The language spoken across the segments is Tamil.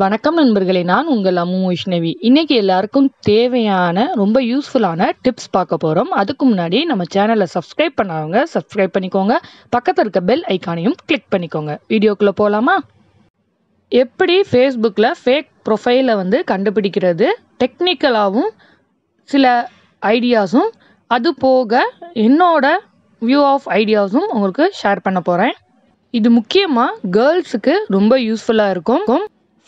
வணக்கம் நண்பர்களே நான் உங்கள் அம்மு வைஷ்ணவி இன்னைக்கு எல்லாருக்கும் தேவையான ரொம்ப யூஸ்ஃபுல்லான டிப்ஸ் பார்க்க போகிறோம் அதுக்கு முன்னாடி நம்ம சேனலை சப்ஸ்கிரைப் பண்ணாதவங்க சப்ஸ்கிரைப் பண்ணிக்கோங்க பக்கத்தில் இருக்க பெல் ஐக்கானையும் கிளிக் பண்ணிக்கோங்க வீடியோக்குள்ளே போகலாமா எப்படி ஃபேஸ்புக்கில் ஃபேக் ப்ரொஃபைலை வந்து கண்டுபிடிக்கிறது டெக்னிக்கலாகவும் சில ஐடியாஸும் அது போக என்னோட வியூ ஆஃப் ஐடியாஸும் உங்களுக்கு ஷேர் பண்ண போகிறேன் இது முக்கியமாக கேர்ள்ஸுக்கு ரொம்ப யூஸ்ஃபுல்லாக இருக்கும்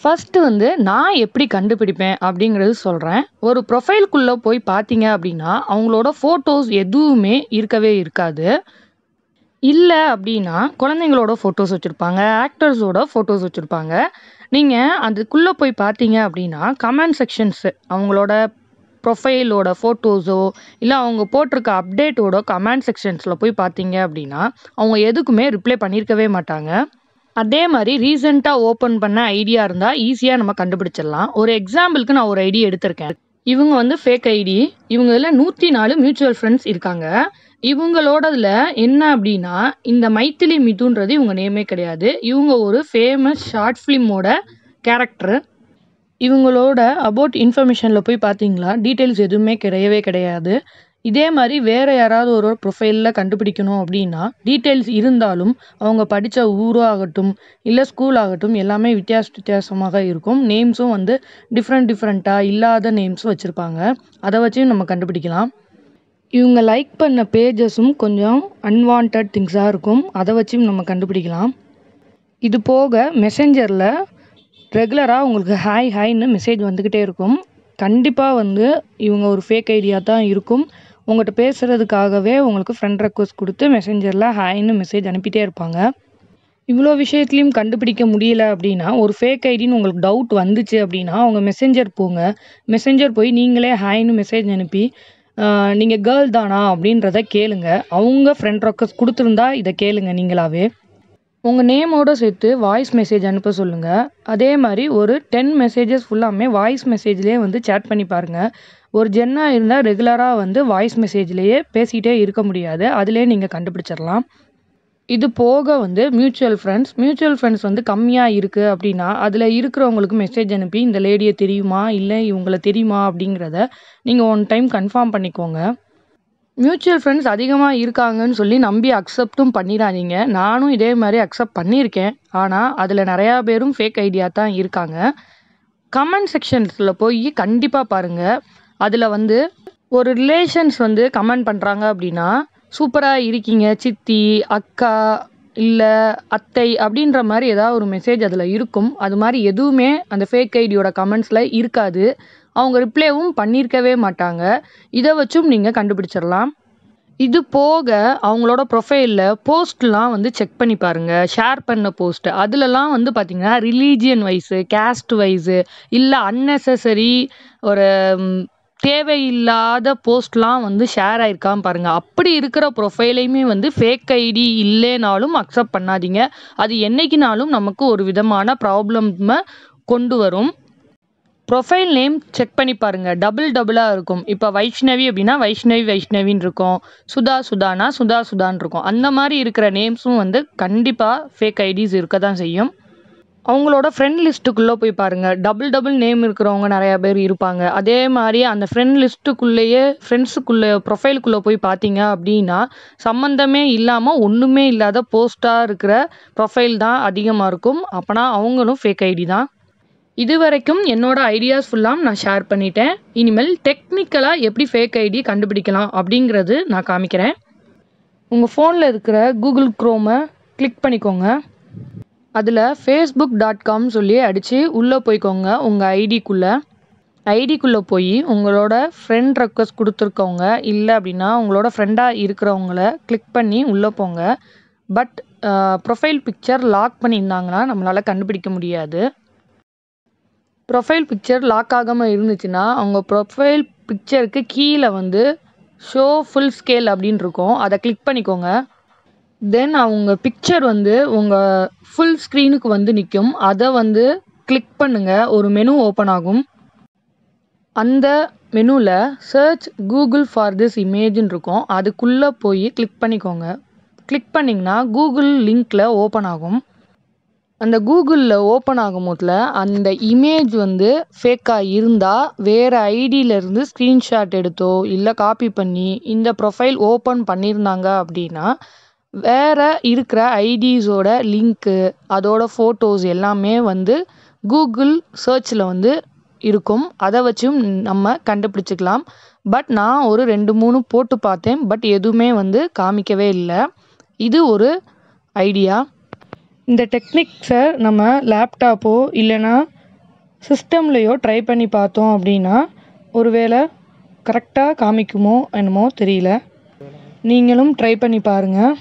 ஃபஸ்ட்டு வந்து நான் எப்படி கண்டுபிடிப்பேன் அப்படிங்கிறது சொல்கிறேன் ஒரு ப்ரொஃபைல்குள்ளே போய் பார்த்தீங்க அப்படின்னா அவங்களோட ஃபோட்டோஸ் எதுவுமே இருக்கவே இருக்காது இல்லை அப்படின்னா குழந்தைங்களோட ஃபோட்டோஸ் வச்சுருப்பாங்க ஆக்டர்ஸோட ஃபோட்டோஸ் வச்சுருப்பாங்க நீங்கள் அதுக்குள்ளே போய் பார்த்தீங்க அப்படின்னா கமெண்ட் செக்ஷன்ஸு அவங்களோட ப்ரொஃபைலோட ஃபோட்டோஸோ இல்லை அவங்க போட்டிருக்க அப்டேட்டோட கமெண்ட் செக்ஷன்ஸில் போய் பார்த்தீங்க அப்படின்னா அவங்க எதுக்குமே ரிப்ளை பண்ணியிருக்கவே மாட்டாங்க அதே மாதிரி ரீசெண்டாக ஓப்பன் பண்ண ஐடியா இருந்தால் ஈஸியாக நம்ம கண்டுபிடிச்சிடலாம் ஒரு எக்ஸாம்பிளுக்கு நான் ஒரு ஐடி எடுத்திருக்கேன் இவங்க வந்து ஃபேக் ஐடி இவங்க இதில் நூற்றி நாலு மியூச்சுவல் ஃப்ரெண்ட்ஸ் இருக்காங்க இவங்களோடதுல என்ன அப்படின்னா இந்த மைத்திலி மிதுன்றது இவங்க நேமே கிடையாது இவங்க ஒரு ஃபேமஸ் ஷார்ட் ஃபிலிமோட கேரக்டர் இவங்களோட அபவுட் இன்ஃபர்மேஷனில் போய் பார்த்தீங்களா டீட்டெயில்ஸ் எதுவுமே கிடையவே கிடையாது இதே மாதிரி வேறு யாராவது ஒரு ப்ரொஃபைலில் கண்டுபிடிக்கணும் அப்படின்னா டீட்டெயில்ஸ் இருந்தாலும் அவங்க படித்த ஊரோ ஆகட்டும் இல்லை ஸ்கூல் ஆகட்டும் எல்லாமே வித்தியாச வித்தியாசமாக இருக்கும் நேம்ஸும் வந்து டிஃப்ரெண்ட் டிஃப்ரெண்ட்டாக இல்லாத நேம்ஸும் வச்சுருப்பாங்க அதை வச்சும் நம்ம கண்டுபிடிக்கலாம் இவங்க லைக் பண்ண பேஜஸும் கொஞ்சம் அன்வான்ட் திங்ஸாக இருக்கும் அதை வச்சும் நம்ம கண்டுபிடிக்கலாம் இது போக மெசேஞ்சரில் ரெகுலராக உங்களுக்கு ஹாய் ஹாய்னு மெசேஜ் வந்துக்கிட்டே இருக்கும் கண்டிப்பாக வந்து இவங்க ஒரு ஃபேக் ஐடியா தான் இருக்கும் உங்கள்கிட்ட பேசுகிறதுக்காகவே உங்களுக்கு ஃப்ரெண்ட் ரெக்வஸ்ட் கொடுத்து மெசேஞ்சரில் ஹாய்னு மெசேஜ் அனுப்பிட்டே இருப்பாங்க இவ்வளோ விஷயத்துலையும் கண்டுபிடிக்க முடியல அப்படின்னா ஒரு ஃபேக் ஐடின்னு உங்களுக்கு டவுட் வந்துச்சு அப்படின்னா அவங்க மெசேஞ்சர் போங்க மெசேஞ்சர் போய் நீங்களே ஹாய்னு மெசேஜ் அனுப்பி நீங்கள் கேர்ள் தானா அப்படின்றத கேளுங்க அவங்க ஃப்ரெண்ட் ரெக்வஸ்ட் கொடுத்துருந்தா இதை கேளுங்க நீங்களாவே உங்கள் நேமோடு சேர்த்து வாய்ஸ் மெசேஜ் அனுப்ப சொல்லுங்கள் அதே மாதிரி ஒரு டென் மெசேஜஸ் ஃபுல்லாமே வாய்ஸ் மெசேஜ்லேயே வந்து சேட் பண்ணி பாருங்கள் ஒரு ஜென்னாக இருந்தால் ரெகுலராக வந்து வாய்ஸ் மெசேஜ்லேயே பேசிக்கிட்டே இருக்க முடியாது அதிலே நீங்கள் கண்டுபிடிச்சிடலாம் இது போக வந்து மியூச்சுவல் ஃப்ரெண்ட்ஸ் மியூச்சுவல் ஃப்ரெண்ட்ஸ் வந்து கம்மியாக இருக்குது அப்படின்னா அதில் இருக்கிறவங்களுக்கு மெசேஜ் அனுப்பி இந்த லேடியை தெரியுமா இல்லை இவங்களை தெரியுமா அப்படிங்கிறத நீங்கள் ஒன் டைம் கன்ஃபார்ம் பண்ணிக்கோங்க மியூச்சுவல் ஃப்ரெண்ட்ஸ் அதிகமாக இருக்காங்கன்னு சொல்லி நம்பி அக்செப்டும் பண்ணிடாதீங்க நானும் இதே மாதிரி அக்செப்ட் பண்ணியிருக்கேன் ஆனால் அதில் நிறையா பேரும் ஃபேக் ஐடியா தான் இருக்காங்க கமெண்ட் செக்ஷன்ஸில் போய் கண்டிப்பாக பாருங்கள் அதில் வந்து ஒரு ரிலேஷன்ஸ் வந்து கமெண்ட் பண்ணுறாங்க அப்படின்னா சூப்பராக இருக்கீங்க சித்தி அக்கா இல்லை அத்தை அப்படின்ற மாதிரி ஏதாவது ஒரு மெசேஜ் அதில் இருக்கும் அது மாதிரி எதுவுமே அந்த ஃபேக் ஐடியோட கமெண்ட்ஸில் இருக்காது அவங்க ரிப்ளேவும் பண்ணியிருக்கவே மாட்டாங்க இதை வச்சும் நீங்கள் கண்டுபிடிச்சிடலாம் இது போக அவங்களோட ப்ரொஃபைலில் போஸ்ட்லாம் வந்து செக் பண்ணி பாருங்கள் ஷேர் பண்ண போஸ்ட்டு அதிலலாம் வந்து பார்த்திங்கன்னா ரிலீஜியன் வைஸு கேஸ்ட் வைஸு இல்லை அன்னெசரி ஒரு தேவையில்லாத போஸ்ட்லாம் வந்து ஷேர் ஆயிருக்கான்னு பாருங்கள் அப்படி இருக்கிற ப்ரொஃபைலையுமே வந்து ஃபேக் ஐடி இல்லைனாலும் அக்செப்ட் பண்ணாதீங்க அது என்றைக்குனாலும் நமக்கு ஒரு விதமான ப்ராப்ளம்மை கொண்டு வரும் ப்ரொஃபைல் நேம் செக் பண்ணி பாருங்கள் டபுள் டபுளாக இருக்கும் இப்போ வைஷ்ணவி அப்படின்னா வைஷ்ணவி வைஷ்ணவின்னு இருக்கும் சுதா சுதானா சுதா சுதான் இருக்கும் அந்த மாதிரி இருக்கிற நேம்ஸும் வந்து கண்டிப்பாக ஃபேக் ஐடிஸ் இருக்க தான் செய்யும் அவங்களோட ஃப்ரெண்ட் லிஸ்ட்டுக்குள்ளே போய் பாருங்கள் டபுள் டபுள் நேம் இருக்கிறவங்க நிறையா பேர் இருப்பாங்க அதே மாதிரி அந்த ஃப்ரெண்ட் லிஸ்ட்டுக்குள்ளேயே ஃப்ரெண்ட்ஸுக்குள்ளே ப்ரொஃபைலுக்குள்ளே போய் பார்த்தீங்க அப்படின்னா சம்மந்தமே இல்லாமல் ஒன்றுமே இல்லாத போஸ்ட்டாக இருக்கிற ப்ரொஃபைல் தான் அதிகமாக இருக்கும் அப்போனா அவங்களும் ஃபேக் ஐடி தான் இது வரைக்கும் என்னோட ஐடியாஸ் ஃபுல்லாக நான் ஷேர் பண்ணிட்டேன் இனிமேல் டெக்னிக்கலாக எப்படி ஃபேக் ஐடி கண்டுபிடிக்கலாம் அப்படிங்கிறது நான் காமிக்கிறேன் உங்கள் ஃபோனில் இருக்கிற கூகுள் க்ரோமை கிளிக் பண்ணிக்கோங்க அதில் ஃபேஸ்புக் டாட் காம் சொல்லி அடித்து உள்ளே போய்க்கோங்க உங்கள் ஐடிக்குள்ளே ஐடிக்குள்ளே போய் உங்களோட ஃப்ரெண்ட் ரெக்வஸ்ட் கொடுத்துருக்கவங்க இல்லை அப்படின்னா உங்களோட ஃப்ரெண்டாக இருக்கிறவங்கள கிளிக் பண்ணி உள்ளே போங்க பட் ப்ரொஃபைல் பிக்சர் லாக் பண்ணியிருந்தாங்கன்னா நம்மளால் கண்டுபிடிக்க முடியாது ப்ரொஃபைல் பிக்சர் லாக் ஆகாமல் இருந்துச்சுன்னா அவங்க ப்ரொஃபைல் பிக்சருக்கு கீழே வந்து ஷோ ஃபுல் ஸ்கேல் அப்படின்னு இருக்கும் அதை கிளிக் பண்ணிக்கோங்க தென் அவங்க பிக்சர் வந்து உங்கள் ஃபுல் ஸ்க்ரீனுக்கு வந்து நிற்கும் அதை வந்து கிளிக் பண்ணுங்கள் ஒரு மெனு ஓப்பன் ஆகும் அந்த மெனுவில் சர்ச் கூகுள் ஃபார் திஸ் இமேஜின் இருக்கும் அதுக்குள்ளே போய் கிளிக் பண்ணிக்கோங்க கிளிக் பண்ணிங்கன்னா கூகுள் லிங்க்கில் ஓப்பன் ஆகும் அந்த கூகுளில் ஓப்பன் ஆகும் போதில் அந்த இமேஜ் வந்து ஃபேக்காக இருந்தால் வேறு ஐடியிலேருந்து ஸ்க்ரீன்ஷாட் எடுத்தோ இல்லை காப்பி பண்ணி இந்த ப்ரொஃபைல் ஓப்பன் பண்ணியிருந்தாங்க அப்படின்னா வேறு இருக்கிற ஐடிஸோட லிங்க்கு அதோட ஃபோட்டோஸ் எல்லாமே வந்து கூகுள் சர்ச்சில் வந்து இருக்கும் அதை வச்சும் நம்ம கண்டுபிடிச்சிக்கலாம் பட் நான் ஒரு ரெண்டு மூணு போட்டு பார்த்தேன் பட் எதுவுமே வந்து காமிக்கவே இல்லை இது ஒரு ஐடியா இந்த டெக்னிக்ஸை நம்ம லேப்டாப்போ இல்லைனா சிஸ்டம்லேயோ ட்ரை பண்ணி பார்த்தோம் அப்படின்னா ஒருவேளை கரெக்டாக காமிக்குமோ என்னமோ தெரியல நீங்களும் ட்ரை பண்ணி பாருங்கள்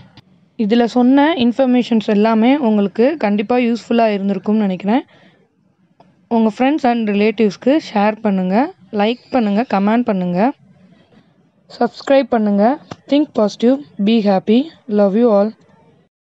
இதில் சொன்ன இன்ஃபர்மேஷன்ஸ் எல்லாமே உங்களுக்கு கண்டிப்பாக யூஸ்ஃபுல்லாக இருந்திருக்கும்னு நினைக்கிறேன் உங்கள் ஃப்ரெண்ட்ஸ் அண்ட் ரிலேட்டிவ்ஸ்க்கு ஷேர் பண்ணுங்கள் லைக் பண்ணுங்கள் கமெண்ட் பண்ணுங்கள் சப்ஸ்கிரைப் பண்ணுங்கள் think positive be happy love you all